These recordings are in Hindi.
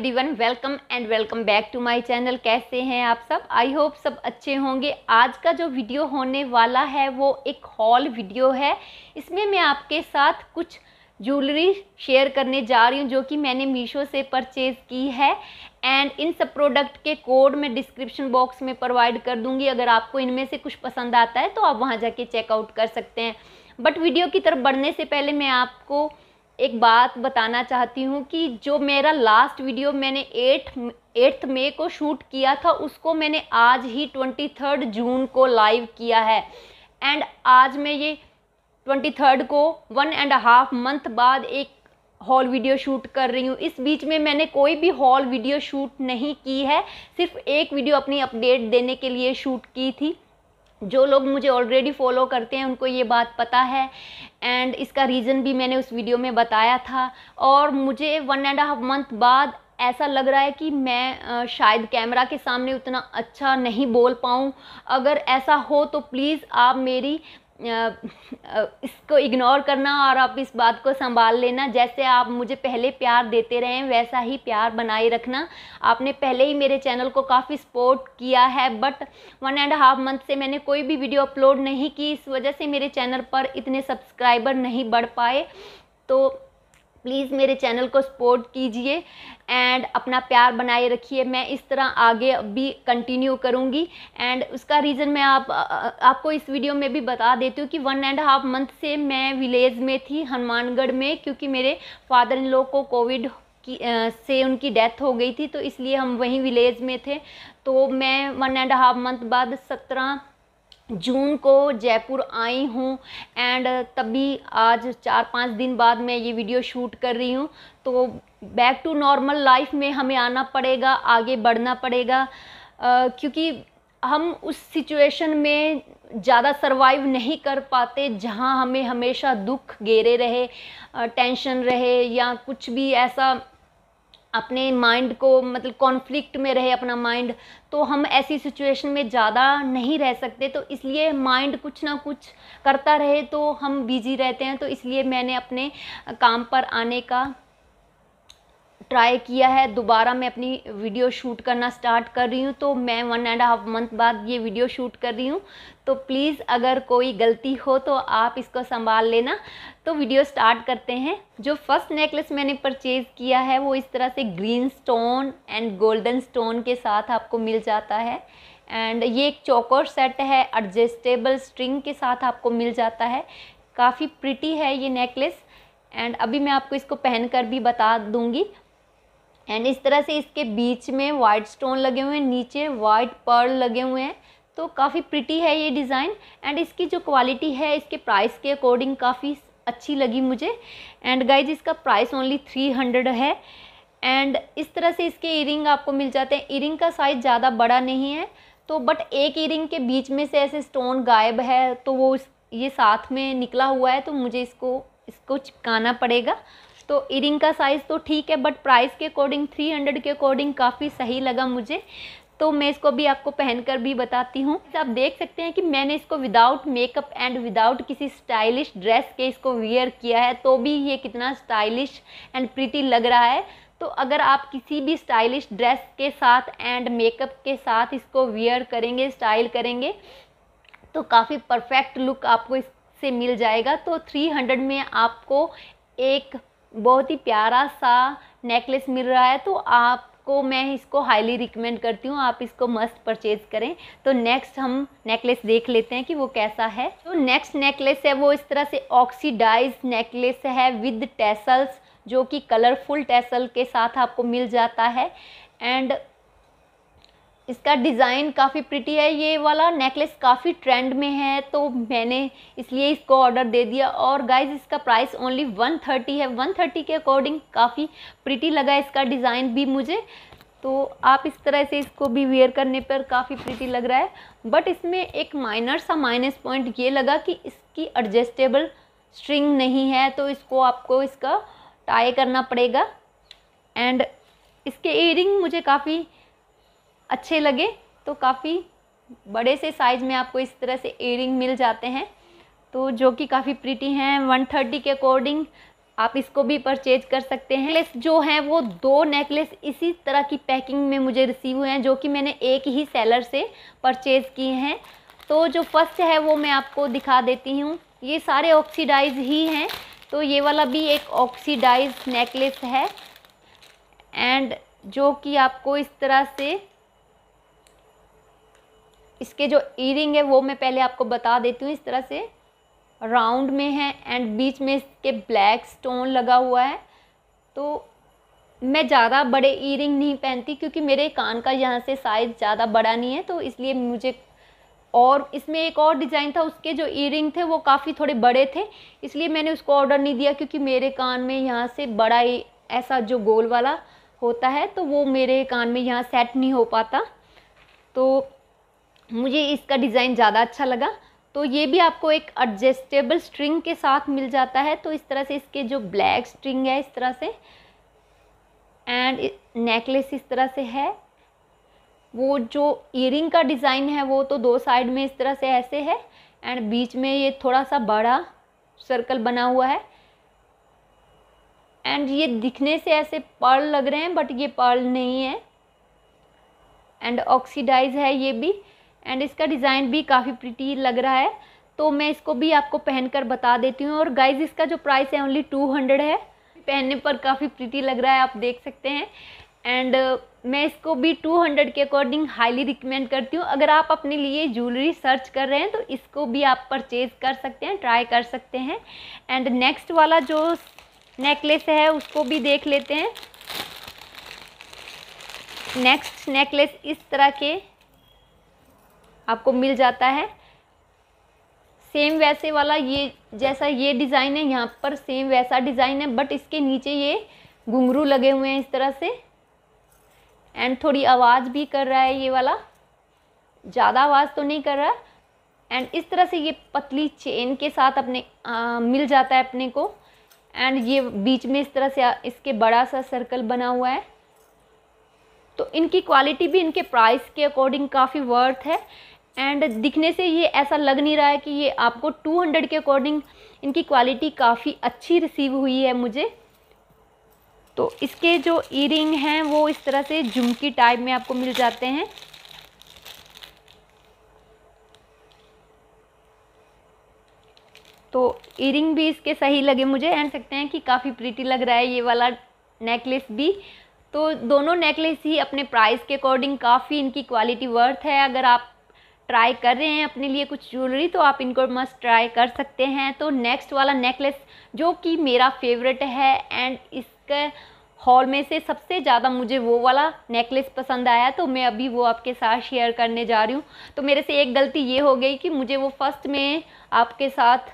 everyone welcome and welcome back to my channel कैसे हैं आप सब आई होप सब अच्छे होंगे आज का जो वीडियो होने वाला है वो एक हॉल वीडियो है इसमें मैं आपके साथ कुछ ज्वेलरी शेयर करने जा रही हूँ जो कि मैंने मीशो से परचेज़ की है एंड इन सब प्रोडक्ट के कोड मैं डिस्क्रिप्शन बॉक्स में प्रोवाइड कर दूँगी अगर आपको इनमें से कुछ पसंद आता है तो आप वहाँ जाके चेकआउट कर सकते हैं बट वीडियो की तरफ बढ़ने से पहले मैं आपको एक बात बताना चाहती हूँ कि जो मेरा लास्ट वीडियो मैंने एट एट्थ मे को शूट किया था उसको मैंने आज ही ट्वेंटी थर्ड जून को लाइव किया है एंड आज मैं ये ट्वेंटी थर्ड को वन एंड हाफ मंथ बाद एक हॉल वीडियो शूट कर रही हूँ इस बीच में मैंने कोई भी हॉल वीडियो शूट नहीं की है सिर्फ एक वीडियो अपनी अपडेट देने के लिए शूट की थी जो लोग मुझे ऑलरेडी फॉलो करते हैं उनको ये बात पता है एंड इसका रीज़न भी मैंने उस वीडियो में बताया था और मुझे वन एंड हाफ मंथ बाद ऐसा लग रहा है कि मैं शायद कैमरा के सामने उतना अच्छा नहीं बोल पाऊँ अगर ऐसा हो तो प्लीज़ आप मेरी इसको इग्नोर करना और आप इस बात को संभाल लेना जैसे आप मुझे पहले प्यार देते रहे वैसा ही प्यार बनाए रखना आपने पहले ही मेरे चैनल को काफ़ी सपोर्ट किया है but one and half month से मैंने कोई भी वीडियो अपलोड नहीं की इस वजह से मेरे चैनल पर इतने सब्सक्राइबर नहीं बढ़ पाए तो प्लीज़ मेरे चैनल को सपोर्ट कीजिए एंड अपना प्यार बनाए रखिए मैं इस तरह आगे भी कंटिन्यू करूँगी एंड उसका रीज़न मैं आप आपको इस वीडियो में भी बता देती हूँ कि वन एंड हाफ मंथ से मैं विलेज में थी हनुमानगढ़ में क्योंकि मेरे फादर इन लोग को कोविड की आ, से उनकी डेथ हो गई थी तो इसलिए हम वहीं विलेज में थे तो मैं वन एंड हाफ मंथ बाद सत्रह जून को जयपुर आई हूँ एंड तभी आज चार पाँच दिन बाद मैं ये वीडियो शूट कर रही हूँ तो बैक टू नॉर्मल लाइफ में हमें आना पड़ेगा आगे बढ़ना पड़ेगा आ, क्योंकि हम उस सिचुएशन में ज़्यादा सरवाइव नहीं कर पाते जहाँ हमें हमेशा दुख घेरे रहे टेंशन रहे या कुछ भी ऐसा अपने माइंड को मतलब कॉन्फ्लिक्ट में रहे अपना माइंड तो हम ऐसी सिचुएशन में ज़्यादा नहीं रह सकते तो इसलिए माइंड कुछ ना कुछ करता रहे तो हम बिजी रहते हैं तो इसलिए मैंने अपने काम पर आने का ट्राई किया है दोबारा मैं अपनी वीडियो शूट करना स्टार्ट कर रही हूँ तो मैं वन एंड हाफ मंथ बाद ये वीडियो शूट कर रही हूँ तो प्लीज़ अगर कोई गलती हो तो आप इसको संभाल लेना तो वीडियो स्टार्ट करते हैं जो फर्स्ट नेकलेस मैंने परचेज़ किया है वो इस तरह से green stone and golden stone के साथ आपको मिल जाता है एंड ये एक चौकोर सेट है एडजस्टेबल स्ट्रिंग के साथ आपको मिल जाता है काफ़ी प्रिटी है ये नेकलेस एंड अभी मैं आपको इसको पहनकर भी बता दूंगी एंड इस तरह से इसके बीच में वाइट स्टोन लगे हुए हैं नीचे वाइट पर्ल लगे हुए हैं तो काफ़ी प्रिटी है ये डिज़ाइन एंड इसकी जो क्वालिटी है इसके प्राइस के अकॉर्डिंग काफ़ी अच्छी लगी मुझे एंड गाइज इसका प्राइस ओनली थ्री हंड्रेड है एंड इस तरह से इसके इयरिंग आपको मिल जाते हैं इयरिंग का साइज़ ज़्यादा बड़ा नहीं है तो बट एक इयरिंग के बीच में से ऐसे स्टोन गायब है तो वो ये साथ में निकला हुआ है तो मुझे इसको इसको चिपकाना पड़ेगा तो इरिंग का साइज़ तो ठीक है बट प्राइस के अकॉर्डिंग थ्री हंड्रेड के अकॉर्डिंग काफ़ी सही लगा मुझे तो मैं इसको भी आपको पहनकर भी बताती हूँ आप देख सकते हैं कि मैंने इसको विदाउट मेकअप एंड विदाउट किसी स्टाइलिश ड्रेस के इसको वियर किया है तो भी ये कितना स्टाइलिश एंड प्रिटी लग रहा है तो अगर आप किसी भी स्टाइलिश ड्रेस के साथ एंड मेकअप के साथ इसको वियर करेंगे स्टाइल करेंगे तो काफ़ी परफेक्ट लुक आपको इससे मिल जाएगा तो 300 में आपको एक बहुत ही प्यारा सा नेकलेस मिल रहा है तो आपको मैं इसको हाईली रिकमेंड करती हूँ आप इसको मस्त परचेज़ करें तो नेक्स्ट हम नेकलेस देख लेते हैं कि वो कैसा है जो नेक्स्ट नेकलेस है वो इस तरह से ऑक्सीडाइज नेकलेस है विद टेसल्स जो कि कलरफुल टेसल के साथ आपको मिल जाता है एंड इसका डिज़ाइन काफ़ी प्रिटी है ये वाला नेकलेस काफ़ी ट्रेंड में है तो मैंने इसलिए इसको ऑर्डर दे दिया और गाइज इसका प्राइस ओनली वन थर्टी है वन थर्टी के अकॉर्डिंग काफ़ी प्रिटी लगा इसका डिज़ाइन भी मुझे तो आप इस तरह से इसको भी वेयर करने पर काफ़ी प्रिटी लग रहा है बट इसमें एक माइनर सा माइनस पॉइंट ये लगा कि इसकी एडजस्टेबल स्ट्रिंग नहीं है तो इसको आपको इसका टाई करना पड़ेगा एंड इसके एयरिंग मुझे काफ़ी अच्छे लगे तो काफ़ी बड़े से साइज़ में आपको इस तरह से एयरिंग मिल जाते हैं तो जो कि काफ़ी प्रिटी हैं 130 के अकॉर्डिंग आप इसको भी परचेज कर सकते हैं नेकलेस जो हैं वो दो नेकलेस इसी तरह की पैकिंग में मुझे रिसीव हुए हैं जो कि मैंने एक ही सेलर से परचेज़ किए हैं तो जो फर्स्ट है वो मैं आपको दिखा देती हूँ ये सारे ऑक्सीडाइज ही हैं तो ये वाला भी एक ऑक्सीडाइज नेकलेस है एंड जो कि आपको इस तरह से इसके जो ईयरिंग है वो मैं पहले आपको बता देती हूँ इस तरह से राउंड में है एंड बीच में इसके ब्लैक स्टोन लगा हुआ है तो मैं ज़्यादा बड़े ईयरिंग नहीं पहनती क्योंकि मेरे कान का यहाँ से साइज़ ज़्यादा बड़ा नहीं है तो इसलिए मुझे और इसमें एक और डिज़ाइन था उसके जो ईयरिंग थे वो काफ़ी थोड़े बड़े थे इसलिए मैंने उसको ऑर्डर नहीं दिया क्योंकि मेरे कान में यहाँ से बड़ा ही ऐसा जो गोल वाला होता है तो वो मेरे कान में यहाँ सेट नहीं हो पाता तो मुझे इसका डिज़ाइन ज़्यादा अच्छा लगा तो ये भी आपको एक एडजस्टेबल स्ट्रिंग के साथ मिल जाता है तो इस तरह से इसके जो ब्लैक स्ट्रिंग है इस तरह से एंड नेकलेस इस तरह से है वो जो ईयरिंग का डिज़ाइन है वो तो दो साइड में इस तरह से ऐसे है एंड बीच में ये थोड़ा सा बड़ा सर्कल बना हुआ है एंड ये दिखने से ऐसे पर्ल लग रहे हैं बट ये पर्ल नहीं है एंड ऑक्सीडाइज है ये भी एंड इसका डिज़ाइन भी काफ़ी प्रिटी लग रहा है तो मैं इसको भी आपको पहन कर बता देती हूँ और गाइज इसका जो प्राइस है ओनली टू हंड्रेड है पहनने पर काफ़ी प्रिटी लग रहा है आप देख सकते हैं एंड uh, मैं इसको भी 200 के अकॉर्डिंग हाईली रिकमेंड करती हूँ अगर आप अपने लिए ज्वेलरी सर्च कर रहे हैं तो इसको भी आप परचेज़ कर सकते हैं ट्राई कर सकते हैं एंड नेक्स्ट वाला जो नेकलेस है उसको भी देख लेते हैं नेक्स्ट नेकलेस इस तरह के आपको मिल जाता है सेम वैसे वाला ये जैसा ये डिज़ाइन है यहाँ पर सेम वैसा डिज़ाइन है बट इसके नीचे ये घुंघरू लगे हुए हैं इस तरह से एंड थोड़ी आवाज़ भी कर रहा है ये वाला ज़्यादा आवाज़ तो नहीं कर रहा एंड इस तरह से ये पतली चेन के साथ अपने आ, मिल जाता है अपने को एंड ये बीच में इस तरह से इसके बड़ा सा सर्कल बना हुआ है तो इनकी क्वालिटी भी इनके प्राइस के अकॉर्डिंग काफ़ी वर्थ है एंड दिखने से ये ऐसा लग नहीं रहा है कि ये आपको 200 के अकॉर्डिंग इनकी क्वालिटी काफ़ी अच्छी रिसीव हुई है मुझे तो इसके जो ईरिंग हैं वो इस तरह से झुमकी टाइप में आपको मिल जाते हैं तो ईरिंग भी इसके सही लगे मुझे एंड सकते हैं कि काफ़ी प्रीटी लग रहा है ये वाला नेकलेस भी तो दोनों नेकलेस ही अपने प्राइस के अकॉर्डिंग काफ़ी इनकी क्वालिटी वर्थ है अगर आप ट्राई कर रहे हैं अपने लिए कुछ ज्वेलरी तो आप इनको मस्ट ट्राई कर सकते हैं तो नेक्स्ट वाला नेकलेस जो कि मेरा फेवरेट है एंड इसके हॉल में से सबसे ज़्यादा मुझे वो वाला नेकलेस पसंद आया तो मैं अभी वो आपके साथ शेयर करने जा रही हूँ तो मेरे से एक गलती ये हो गई कि मुझे वो फर्स्ट में आपके साथ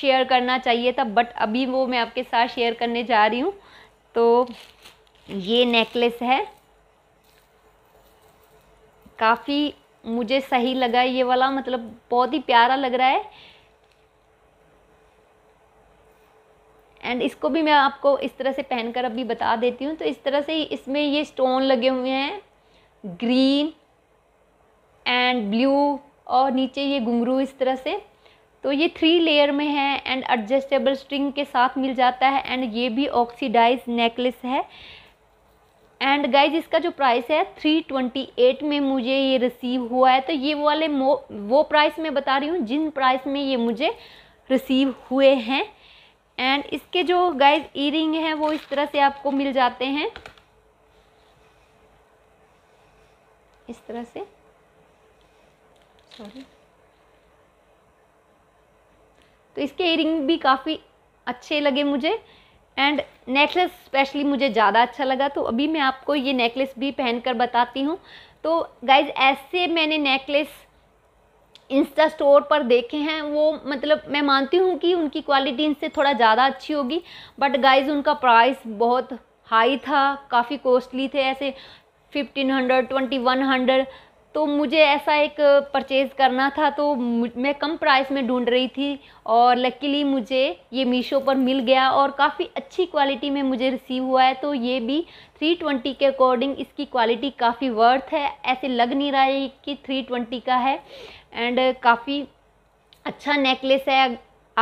शेयर करना चाहिए था बट अभी वो मैं आपके साथ शेयर करने जा रही हूँ तो ये नेकलेस है काफ़ी मुझे सही लगा ये वाला मतलब बहुत ही प्यारा लग रहा है एंड इसको भी मैं आपको इस तरह से पहनकर अभी बता देती हूँ तो इस तरह से इसमें ये स्टोन लगे हुए हैं ग्रीन एंड ब्लू और नीचे ये घुंगरू इस तरह से तो ये थ्री लेयर में है एंड एडजस्टेबल स्ट्रिंग के साथ मिल जाता है एंड ये भी ऑक्सीडाइज नेकलेस है एंड गाइज इसका जो प्राइस है थ्री ट्वेंटी एट में मुझे ये रिसीव हुआ है तो ये वाले वो प्राइस मैं बता रही हूँ जिन प्राइस में ये मुझे रिसीव हुए हैं एंड इसके जो गाइज ईरिंग हैं वो इस तरह से आपको मिल जाते हैं इस तरह से सॉरी तो इसके ईयरिंग भी काफ़ी अच्छे लगे मुझे एंड नेकलेस स्पेशली मुझे ज़्यादा अच्छा लगा तो अभी मैं आपको ये नेकलेस भी पहन कर बताती हूँ तो गाइज ऐसे मैंने नेकलेस इंस्टा स्टोर पर देखे हैं वो मतलब मैं मानती हूँ कि उनकी क्वालिटी इनसे थोड़ा ज़्यादा अच्छी होगी बट गाइज उनका प्राइस बहुत हाई था काफ़ी कॉस्टली थे ऐसे fifteen hundred twenty one hundred तो मुझे ऐसा एक परचेज़ करना था तो मैं कम प्राइस में ढूंढ रही थी और लकीली मुझे ये मीशो पर मिल गया और काफ़ी अच्छी क्वालिटी में मुझे रिसीव हुआ है तो ये भी 320 के अकॉर्डिंग इसकी क्वालिटी काफ़ी वर्थ है ऐसे लग नहीं रहा है कि 320 का है एंड काफ़ी अच्छा नेकलेस है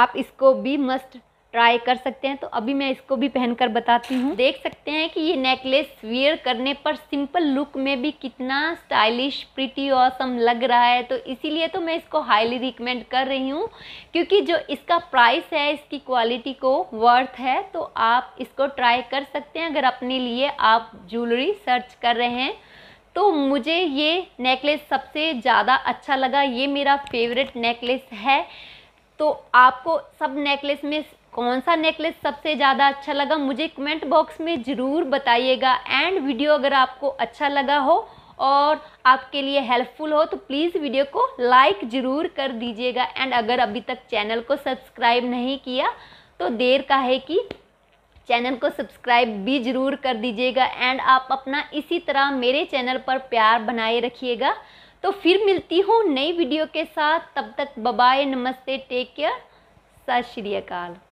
आप इसको भी मस्ट ट्राई कर सकते हैं तो अभी मैं इसको भी पहनकर बताती हूँ देख सकते हैं कि ये नेकलेस वेयर करने पर सिंपल लुक में भी कितना स्टाइलिश प्रिटी ऑसम लग रहा है तो इसीलिए तो मैं इसको हाईली रिकमेंड कर रही हूँ क्योंकि जो इसका प्राइस है इसकी क्वालिटी को वर्थ है तो आप इसको ट्राई कर सकते हैं अगर अपने लिए आप ज्वेलरी सर्च कर रहे हैं तो मुझे ये नेकलेस सबसे ज़्यादा अच्छा लगा ये मेरा फेवरेट नेकलेस है तो आपको सब नेकलेस में कौन सा नेकलेस सबसे ज़्यादा अच्छा लगा मुझे कमेंट बॉक्स में ज़रूर बताइएगा एंड वीडियो अगर आपको अच्छा लगा हो और आपके लिए हेल्पफुल हो तो प्लीज़ वीडियो को लाइक ज़रूर कर दीजिएगा एंड अगर अभी तक चैनल को सब्सक्राइब नहीं किया तो देर का है कि चैनल को सब्सक्राइब भी ज़रूर कर दीजिएगा एंड आप अपना इसी तरह मेरे चैनल पर प्यार बनाए रखिएगा तो फिर मिलती हूँ नई वीडियो के साथ तब तक बबाए नमस्ते टेक केयर सत श्री अकाल